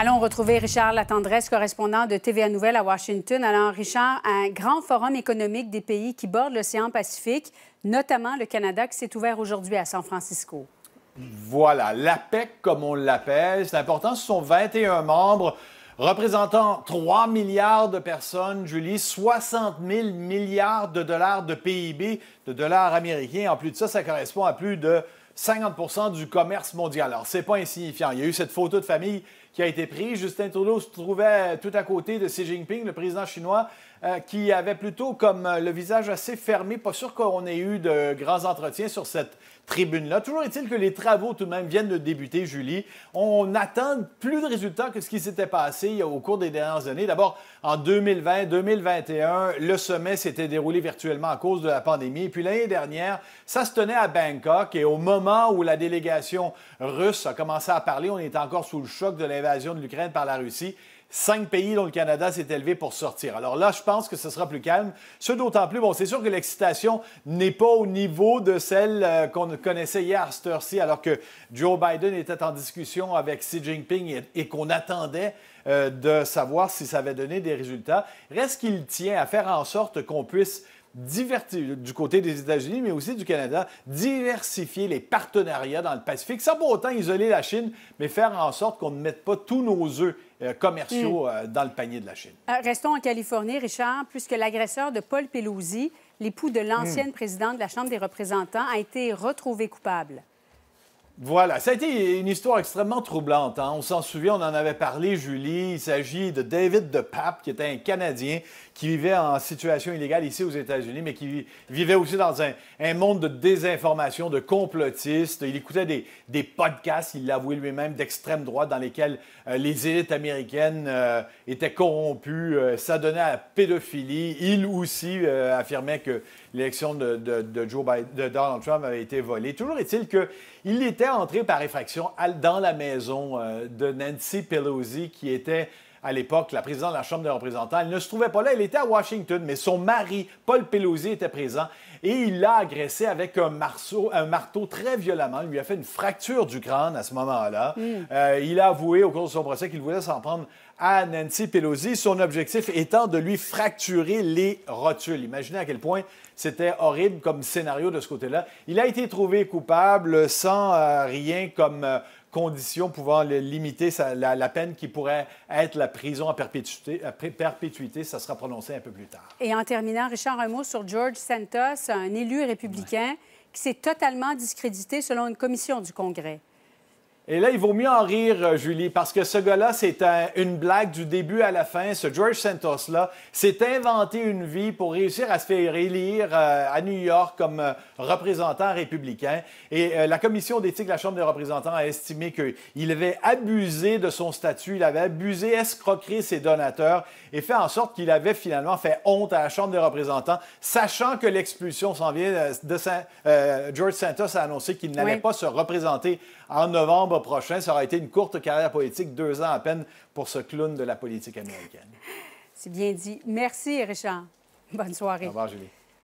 Allons retrouver Richard Latendresse, correspondant de TVA Nouvelle à Washington. Alors, Richard, un grand forum économique des pays qui bordent l'océan Pacifique, notamment le Canada, qui s'est ouvert aujourd'hui à San Francisco. Voilà, l'APEC, comme on l'appelle. C'est important, ce sont 21 membres représentant 3 milliards de personnes, Julie, 60 000 milliards de dollars de PIB, de dollars américains. En plus de ça, ça correspond à plus de 50 du commerce mondial. Alors, c'est pas insignifiant. Il y a eu cette photo de famille qui a été prise. Justin Trudeau se trouvait tout à côté de Xi Jinping, le président chinois, euh, qui avait plutôt comme euh, le visage assez fermé. Pas sûr qu'on ait eu de grands entretiens sur cette tribune-là. Toujours est-il que les travaux tout de même viennent de débuter, Julie. On attend plus de résultats que ce qui s'était passé euh, au cours des dernières années. D'abord, en 2020-2021, le sommet s'était déroulé virtuellement à cause de la pandémie. Et puis l'année dernière, ça se tenait à Bangkok et au moment où la délégation russe a commencé à parler, on est encore sous le choc de l'invasion de l'Ukraine par la Russie cinq pays dont le Canada s'est élevé pour sortir. Alors là, je pense que ce sera plus calme. Ce d'autant plus, bon, c'est sûr que l'excitation n'est pas au niveau de celle euh, qu'on connaissait hier à cette heure alors que Joe Biden était en discussion avec Xi Jinping et, qu'on attendait euh, de savoir si ça avait donné des résultats. Reste qu'il tient à faire en sorte qu'on puisse du côté des États-Unis, mais aussi du Canada, diversifier les partenariats dans le Pacifique, sans pour autant isoler la Chine, mais faire en sorte qu'on ne mette pas tous nos œufs euh, commerciaux hmm. euh, dans le panier de la Chine. Euh, restons en Californie, Richard, puisque l'agresseur de Paul Pelosi, l'époux de l'ancienne hmm. présidente de la Chambre des représentants, a été retrouvé coupable. Voilà, ça a été une histoire extrêmement troublante. Hein. On s'en souvient, on en avait parlé, Julie. Il s'agit de David de Pape, qui était un Canadien qui vivait en situation illégale ici aux États-Unis, mais qui vivait aussi dans un, monde de désinformation, de complotistes. Il écoutait des, podcasts, il l'avouait lui-même, d'extrême droite, dans lesquels euh, les élites américaines euh, étaient corrompues. ça euh, donnait à la pédophilie. Il aussi affirmait que l'élection de, de Donald Trump avait été volée. Toujours est-il qu'il était entrer entré par effraction dans la maison euh, de Nancy Pelosi, qui était à l'époque, la présidente de la Chambre des représentants, elle ne se trouvait pas là, elle était à Washington, mais son mari, Paul Pelosi, était présent et il l'a agressé avec un, un marteau très violemment. Il lui a fait une fracture du crâne à ce moment-là. Hmm. Euh, il a avoué au cours de son procès qu'il voulait s'en prendre à Nancy Pelosi, son objectif étant de lui fracturer les rotules. Imaginez à quel point c'était horrible comme scénario de ce côté-là. Il a été trouvé coupable sans euh, rien comme... Euh, conditions pouvant le limiter, la, peine qui pourrait être la prison à perpétuité, ça sera prononcé un peu plus tard. Et en terminant, Richard, un mot sur George Santos, un élu républicain qui s'est totalement discrédité selon une commission du Congrès. Et là, il vaut mieux en rire, euh, Julie, parce que ce gars-là, c'est une blague du début à la fin. Ce George Santos-là s'est inventé une vie pour réussir à se faire élire euh, à New York comme euh, représentant républicain. Et la commission d'éthique de la Chambre des représentants a estimé qu'il avait abusé de son statut, il avait abusé, escroqué ses donateurs et fait en sorte qu'il avait finalement fait honte à la Chambre des représentants, sachant que l'expulsion s'en vient de Saint, George Santos a annoncé qu'il n'allait pas se représenter en novembre prochain. Ça aura été une courte carrière politique, deux ans à peine pour ce clown de la politique américaine. C'est bien dit. Merci, Richard. Bonne soirée. Au revoir, Julie.